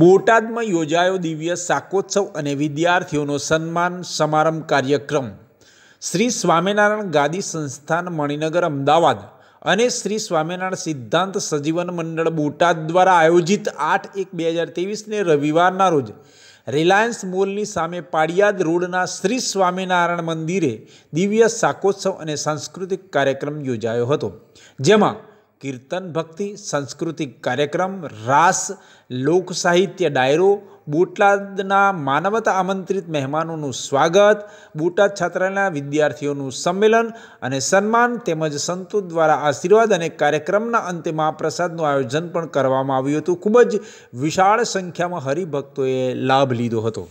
બોટાદમાં યોજાયો દિવ્ય શાકોત્સવ અને વિદ્યાર્થીઓનો સન્માન સમારંભ કાર્યક્રમ શ્રી સ્વામિનારાયણ ગાદી સંસ્થાન મણિનગર અમદાવાદ અને શ્રી સ્વામિનારાયણ સિદ્ધાંત સજીવન મંડળ બોટાદ દ્વારા આયોજિત આઠ એક બે હજાર ત્રેવીસને રવિવારના રોજ રિલાયન્સ મોલની સામે પાડિયાદ રોડના શ્રી સ્વામિનારાયણ મંદિરે દિવ્ય શાકોત્સવ અને સાંસ્કૃતિક કાર્યક્રમ યોજાયો હતો જેમાં કીર્તન ભક્તિ સાંસ્કૃતિક કાર્યક્રમ રાસ લોકસાહિત્ય ડાયરો બોટલાદના માનવતા આમંત્રિત મહેમાનોનું સ્વાગત બોટાદ છાત્રાલયના વિદ્યાર્થીઓનું સંમેલન અને સન્માન તેમજ સંતો દ્વારા આશીર્વાદ અને કાર્યક્રમના અંતે મહાપ્રસાદનું આયોજન પણ કરવામાં આવ્યું હતું ખૂબ જ વિશાળ સંખ્યામાં હરિભક્તોએ લાભ લીધો હતો